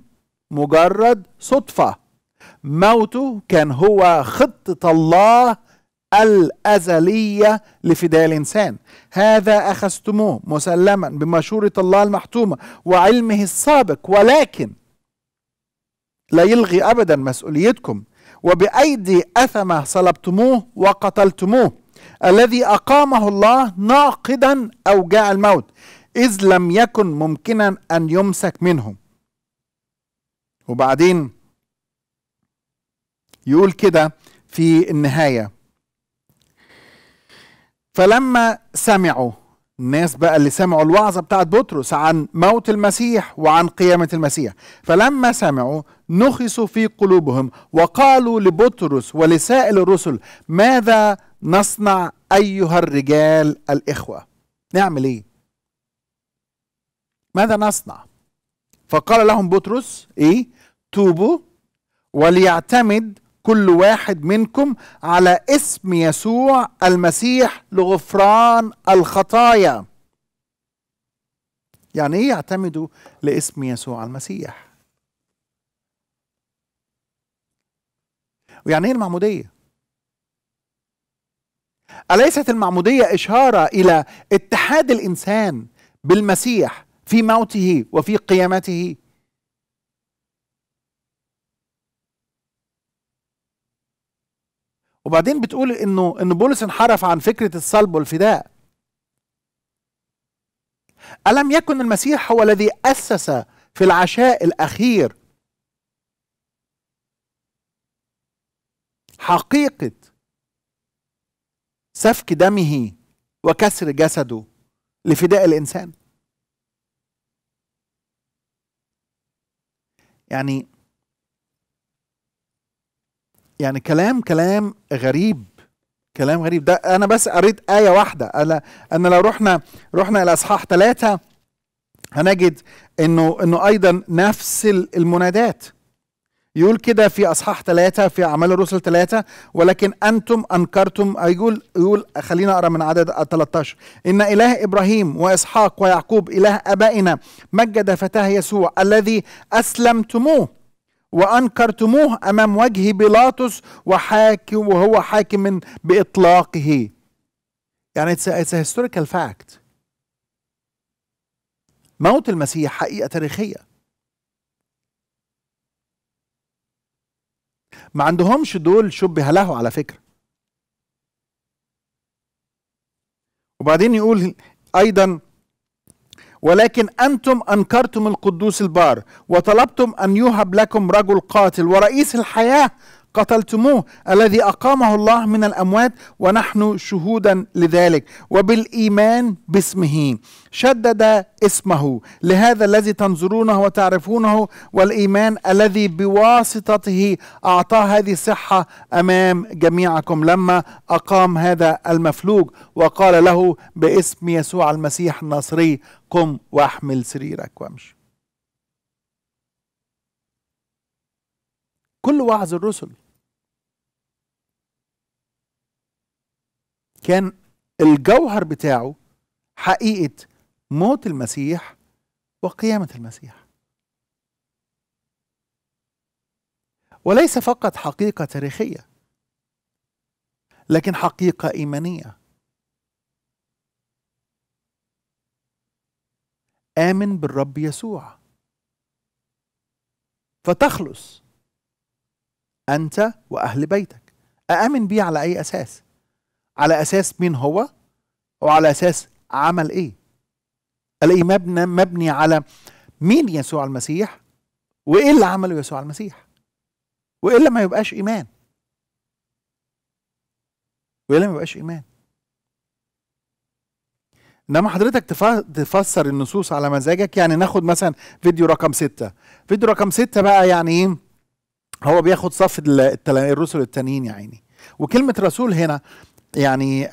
مجرد صدفة موته كان هو خطة الله الأزلية لفداء الإنسان هذا أخذتموه مسلما بمشورة الله المحتومة وعلمه السابق ولكن لا يلغي أبدا مسؤوليتكم وبأيدي أثمة صلبتموه وقتلتموه الذي أقامه الله ناقدا أوجاع الموت إذ لم يكن ممكنا أن يمسك منه وبعدين يقول كده في النهايه فلما سمعوا الناس بقى اللي سمعوا الوعظة بتاعت بطرس عن موت المسيح وعن قيامة المسيح فلما سمعوا نخسوا في قلوبهم وقالوا لبطرس ولسائر الرسل ماذا نصنع أيها الرجال الإخوة نعمل إيه ماذا نصنع فقال لهم بطرس إيه توبوا وليعتمد كل واحد منكم على اسم يسوع المسيح لغفران الخطايا يعني ايه يعتمدوا لاسم يسوع المسيح ويعني ايه المعموديه اليست المعموديه اشاره الى اتحاد الانسان بالمسيح في موته وفي قيامته وبعدين بتقول انه ان بولس انحرف عن فكره الصلب والفداء الم يكن المسيح هو الذي اسس في العشاء الاخير حقيقه سفك دمه وكسر جسده لفداء الانسان يعني يعني كلام كلام غريب كلام غريب ده انا بس قريت ايه واحده انا انا لو رحنا رحنا الى اصحاح ثلاثة هنجد انه انه ايضا نفس المنادات يقول كده في اصحاح ثلاثة في اعمال الرسل ثلاثة ولكن انتم انكرتم يقول يقول خلينا اقرا من عدد 13 ان اله ابراهيم واسحاق ويعقوب اله ابائنا مجد فتاه يسوع الذي اسلمتموه وأنكرتموه أمام وجه بيلاطس وحاكم وهو حاكم بإطلاقه يعني it's a, it's a historical fact موت المسيح حقيقة تاريخية ما عندهمش دول شبه له على فكرة وبعدين يقول أيضا ولكن أنتم أنكرتم القدوس البار وطلبتم أن يوهب لكم رجل قاتل ورئيس الحياة قتلتموه الذي اقامه الله من الاموات ونحن شهودا لذلك وبالايمان باسمه شدد اسمه لهذا الذي تنظرونه وتعرفونه والايمان الذي بواسطته اعطاه هذه الصحه امام جميعكم لما اقام هذا المفلوج وقال له باسم يسوع المسيح الناصري قم واحمل سريرك وامشي كل وعظ الرسل كان الجوهر بتاعه حقيقة موت المسيح وقيامة المسيح وليس فقط حقيقة تاريخية لكن حقيقة إيمانية آمن بالرب يسوع فتخلص أنت وأهل بيتك أأمن بيه على أي أساس على أساس مين هو وعلى أساس عمل إيه الإيمان مبنى, مبني على مين يسوع المسيح وإيه اللي عمله يسوع المسيح وإلا ما يبقاش إيمان وإلا ما يبقاش إيمان انما حضرتك تفسر النصوص على مزاجك يعني ناخد مثلا فيديو رقم ستة فيديو رقم ستة بقى يعني ايه هو بياخد صف الرسل التانيين يا عيني وكلمة رسول هنا يعني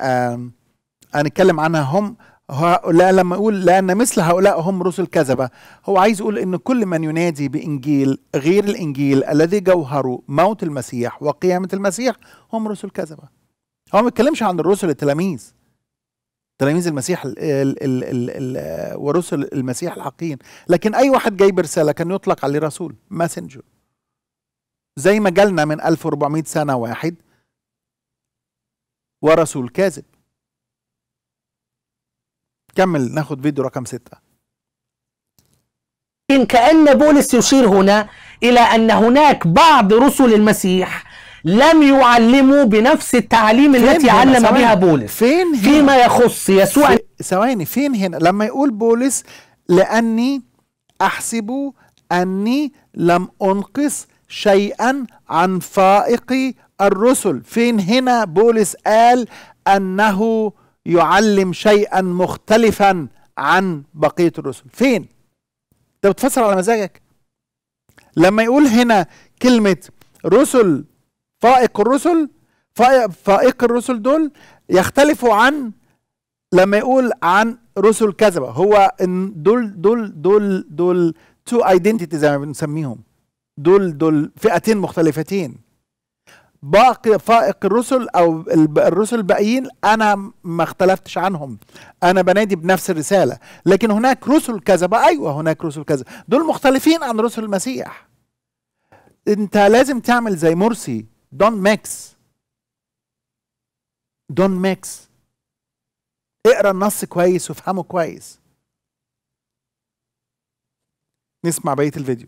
هنتكلم عنها هم هؤلاء لما يقول لأن مثل هؤلاء هم رسل كذبة هو عايز يقول إن كل من ينادي بإنجيل غير الإنجيل الذي جوهره موت المسيح وقيامة المسيح هم رسل كذبة هو ما بيتكلمش عن الرسل التلاميذ تلاميذ المسيح الـ الـ الـ الـ الـ ورسل المسيح الحقيقيين لكن أي واحد جاي برسالة كان يطلق عليه رسول ماسنجر زي ما جالنا من 1400 سنة واحد ورسول كاذب كمل ناخد فيديو رقم ستة إن كأن بولس يشير هنا إلى أن هناك بعض رسل المسيح لم يعلموا بنفس التعليم التي علم بها بولس فين هنا؟ فيما يخص يسوع ثواني فين هنا لما يقول بولس لأني أحسب أني لم أنقص شيئا عن فائق الرسل فين هنا بولس قال انه يعلم شيئا مختلفا عن بقيه الرسل فين انت بتفسر على مزاجك لما يقول هنا كلمه رسل فائق الرسل فائق الرسل دول يختلفوا عن لما يقول عن رسل كذبه هو دول دول دول دول تو ايدنتيتي زي ما بنسميهم دول دول فئتين مختلفتين باقي فائق الرسل او الرسل الباقيين انا ما اختلفتش عنهم انا بنادي بنفس الرساله لكن هناك رسل كذا بقى ايوه هناك رسل كذا دول مختلفين عن رسل المسيح انت لازم تعمل زي مرسي دون ميكس دون ميكس اقرا النص كويس وافهمه كويس نسمع بقيه الفيديو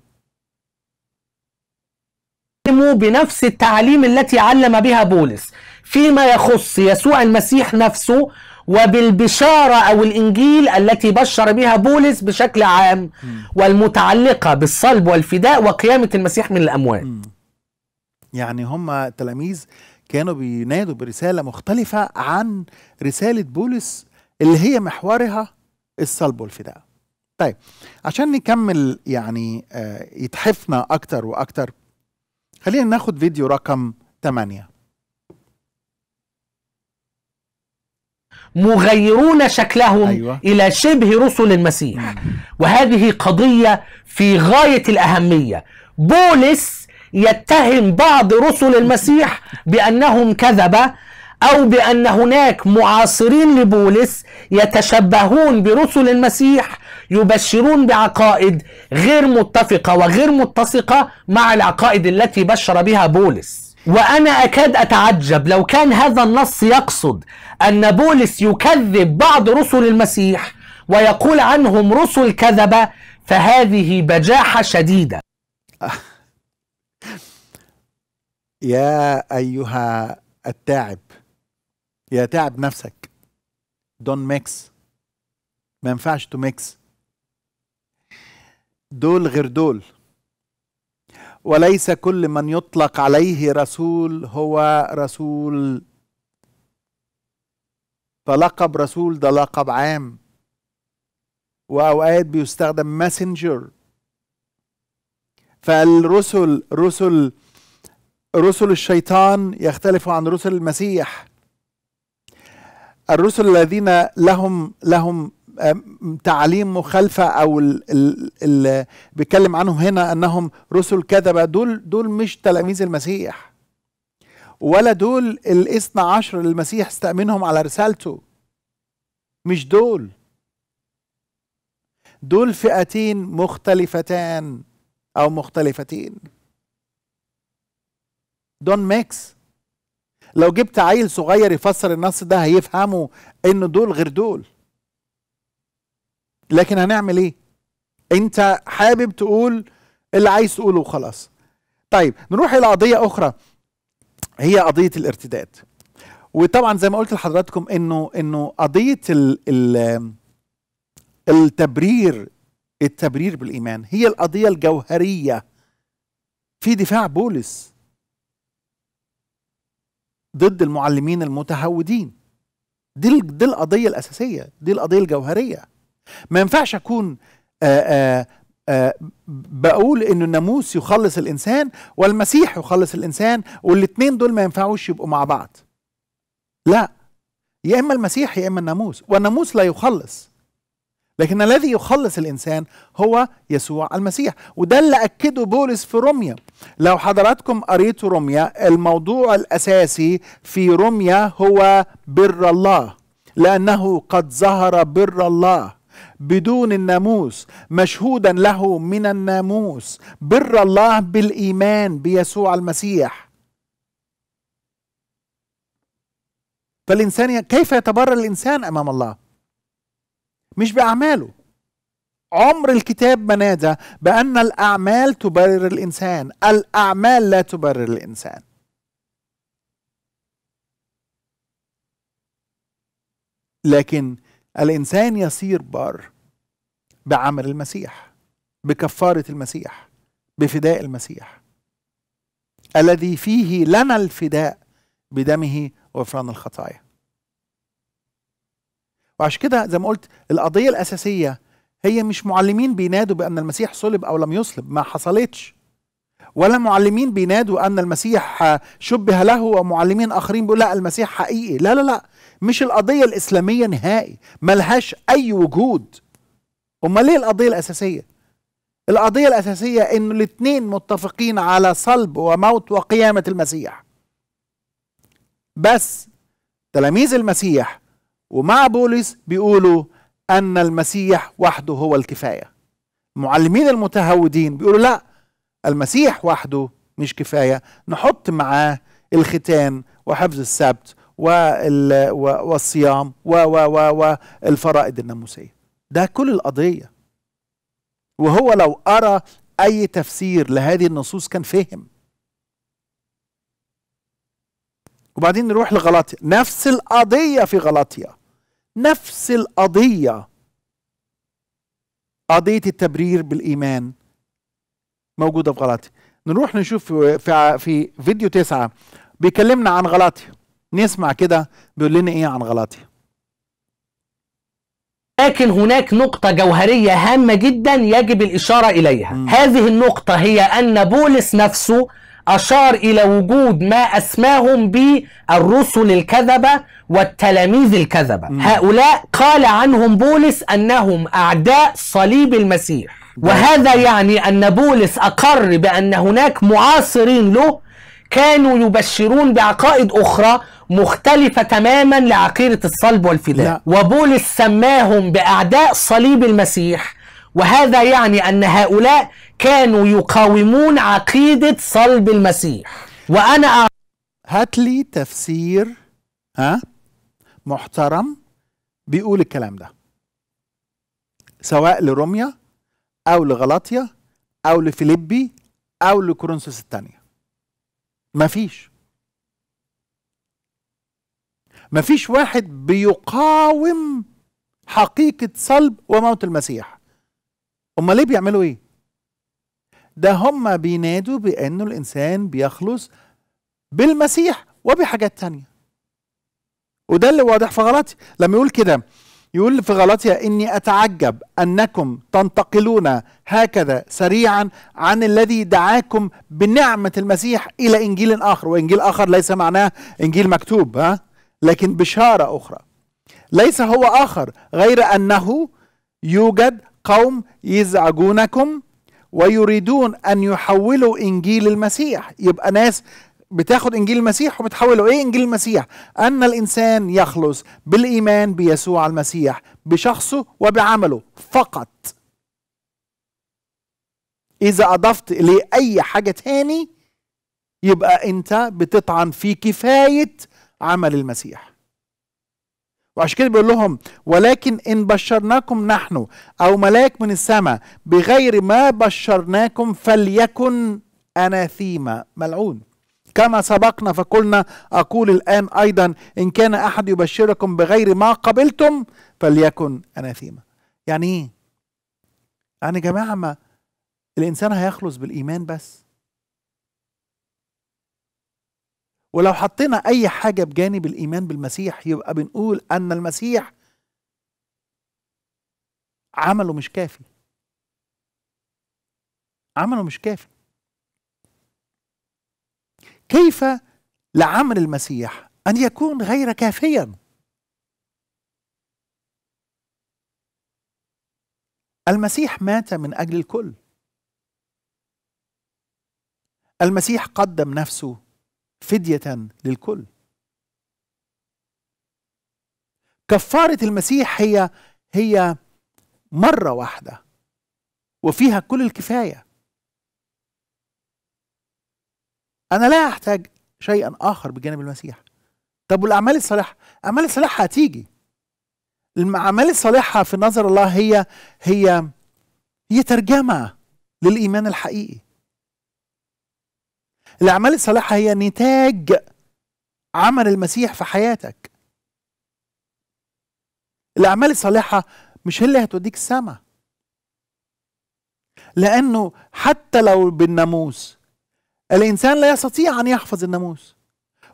علموا بنفس التعليم التي علم بها بولس فيما يخص يسوع المسيح نفسه وبالبشارة أو الإنجيل التي بشر بها بولس بشكل عام م. والمتعلقة بالصلب والفداء وقيامة المسيح من الأموات م. يعني هم تلاميذ كانوا بينادوا برسالة مختلفة عن رسالة بولس اللي هي محورها الصلب والفداء طيب عشان نكمل يعني آه، يتحفنا أكتر وأكتر خلينا ناخد فيديو رقم 8 مغيرون شكلهم أيوة. إلى شبه رسل المسيح وهذه قضية في غاية الأهمية بولس يتهم بعض رسل المسيح بأنهم كذبة أو بأن هناك معاصرين لبولس يتشبهون برسل المسيح يبشرون بعقائد غير متفقة وغير متسقة مع العقائد التي بشر بها بولس وأنا أكاد أتعجب لو كان هذا النص يقصد أن بولس يكذب بعض رسل المسيح ويقول عنهم رسل كذبة فهذه بجاحة شديدة يا أيها التاعب يا تعب نفسك دون ميكس ما ينفعش تو ميكس دول غير دول وليس كل من يطلق عليه رسول هو رسول فلقب رسول ده لقب عام واوقات بيستخدم ماسنجر فالرسل رسل رسل الشيطان يختلف عن رسل المسيح الرسل الذين لهم لهم تعاليم مخالفه او اللي بيتكلم عنهم هنا انهم رسل كذبه دول دول مش تلاميذ المسيح ولا دول الاثنى عشر اللي المسيح استأمنهم على رسالته مش دول دول فئتين مختلفتان او مختلفتين دون ميكس لو جبت عيل صغير يفسر النص ده هيفهمه ان دول غير دول لكن هنعمل ايه انت حابب تقول اللي عايز تقوله وخلاص طيب نروح الى قضيه اخرى هي قضيه الارتداد وطبعا زي ما قلت لحضراتكم انه انه قضيه الـ الـ التبرير التبرير بالايمان هي القضيه الجوهريه في دفاع بولس ضد المعلمين المتهودين دي دي القضيه الاساسيه دي القضيه الجوهريه ما ينفعش اكون آآ آه، آآ آه، آه، بقول ان الناموس يخلص الانسان والمسيح يخلص الانسان والاثنين دول ما ينفعوش يبقوا مع بعض لا يا اما المسيح يا اما الناموس والناموس لا يخلص لكن الذي يخلص الانسان هو يسوع المسيح وده اللي اكده بولس في روميا لو حضراتكم قريتوا روميا الموضوع الاساسي في روميا هو بر الله لانه قد ظهر بر الله بدون الناموس مشهودا له من الناموس بر الله بالايمان بيسوع المسيح فالانسان كيف يتبرر الانسان امام الله مش باعماله عمر الكتاب ما نادى بان الاعمال تبرر الانسان الاعمال لا تبرر الانسان لكن الإنسان يصير بار بعمل المسيح بكفارة المسيح بفداء المسيح الذي فيه لنا الفداء بدمه وفران الخطايا وعشان كده زي ما قلت القضية الأساسية هي مش معلمين بينادوا بأن المسيح صلب أو لم يصلب ما حصلتش ولا معلمين بينادوا أن المسيح شبه له ومعلمين آخرين بيقول لا المسيح حقيقي لا لا لا مش القضية الإسلامية نهائي ملهاش أي وجود أمال ليه القضية الأساسية؟ القضية الأساسية إن الاتنين متفقين على صلب وموت وقيامة المسيح بس تلاميذ المسيح ومع بولس بيقولوا أن المسيح وحده هو الكفاية معلمين المتهودين بيقولوا لا المسيح وحده مش كفاية نحط معاه الختان وحفظ السبت والصيام والفرائض الناموسية ده كل القضية وهو لو أرى أي تفسير لهذه النصوص كان فهم وبعدين نروح لغلاطيا نفس القضية في غلاطيا نفس القضية قضية التبرير بالإيمان موجودة في غلاطيا نروح نشوف في, في فيديو تسعة بيكلمنا عن غلاطيا نسمع كده بيقول لنا ايه عن غلاطيا لكن هناك نقطة جوهرية هامة جدا يجب الإشارة إليها م. هذه النقطة هي أن بولس نفسه أشار إلى وجود ما أسماهم بالرسل الكذبة والتلاميذ الكذبة م. هؤلاء قال عنهم بولس أنهم أعداء صليب المسيح وهذا يعني أن بولس أقر بأن هناك معاصرين له كانوا يبشرون بعقائد أخرى مختلفة تماما لعقيدة الصلب والفداء وبولس سماهم بأعداء صليب المسيح وهذا يعني أن هؤلاء كانوا يقاومون عقيدة صلب المسيح وأنا أع... هات لي تفسير ها محترم بيقول الكلام ده سواء لروميا أو لغلاطيا أو لفيليبي أو لكورنثوس الثانية مفيش مفيش واحد بيقاوم حقيقة صلب وموت المسيح هما ليه بيعملوا ايه ده هما بينادوا بانه الانسان بيخلص بالمسيح وبحاجات تانية وده اللي واضح في غلطي لما يقول كده يقول في غلطية إني أتعجب أنكم تنتقلون هكذا سريعا عن الذي دعاكم بنعمة المسيح إلى إنجيل آخر وإنجيل آخر ليس معناه إنجيل مكتوب ها لكن بشارة أخرى ليس هو آخر غير أنه يوجد قوم يزعجونكم ويريدون أن يحولوا إنجيل المسيح يبقى ناس بتاخد انجيل المسيح وبتحوله ايه انجيل المسيح ان الانسان يخلص بالايمان بيسوع المسيح بشخصه وبعمله فقط اذا اضفت اليه اي حاجه تاني يبقى انت بتطعن في كفايه عمل المسيح وعشان كده بيقول لهم ولكن ان بشرناكم نحن او ملاك من السماء بغير ما بشرناكم فليكن اناثيما ملعون كما سبقنا فقلنا أقول الآن أيضا إن كان أحد يبشركم بغير ما قبلتم فليكن أناثيما يعني إيه؟ يعني جماعة ما الإنسان هيخلص بالإيمان بس ولو حطينا أي حاجة بجانب الإيمان بالمسيح يبقى بنقول أن المسيح عمله مش كافي عمله مش كافي كيف لعمل المسيح أن يكون غير كافيا المسيح مات من أجل الكل المسيح قدم نفسه فدية للكل كفارة المسيح هي هي مرة واحدة وفيها كل الكفاية انا لا احتاج شيئا اخر بجانب المسيح طب والاعمال الصالحه الاعمال الصالحه هتيجي الاعمال الصالحه في نظر الله هي هي هي ترجمه للايمان الحقيقي الاعمال الصالحه هي نتاج عمل المسيح في حياتك الاعمال الصالحه مش هي اللي هتوديك السما لانه حتى لو بالناموس الإنسان لا يستطيع أن يحفظ الناموس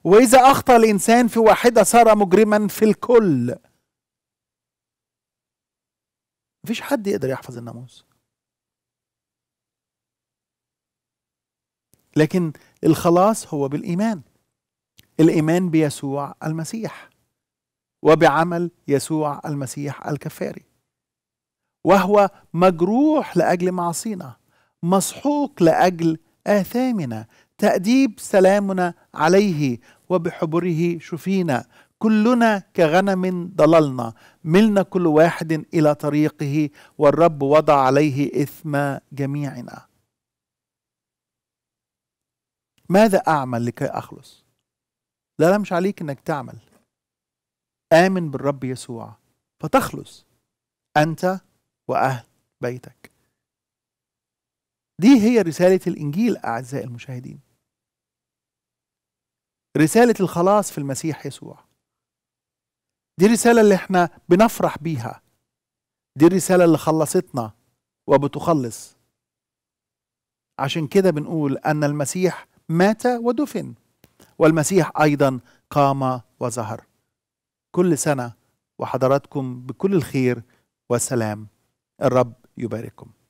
وإذا أخطأ الإنسان في واحدة صار مجرما في الكل مفيش حد يقدر يحفظ الناموس لكن الخلاص هو بالإيمان الإيمان بيسوع المسيح وبعمل يسوع المسيح الكفاري وهو مجروح لأجل معصينا مسحوق لأجل آثامنا تأديب سلامنا عليه وبحبره شفينا كلنا كغنم ضللنا ملنا كل واحد إلى طريقه والرب وضع عليه إثم جميعنا ماذا أعمل لكي أخلص لا لا مش عليك أنك تعمل آمن بالرب يسوع فتخلص أنت وأهل بيتك دي هي رسالة الإنجيل أعزائي المشاهدين رسالة الخلاص في المسيح يسوع دي الرسالة اللي احنا بنفرح بيها دي الرسالة اللي خلصتنا وبتخلص عشان كده بنقول أن المسيح مات ودفن والمسيح أيضا قام وظهر كل سنة وحضراتكم بكل الخير والسلام الرب يبارككم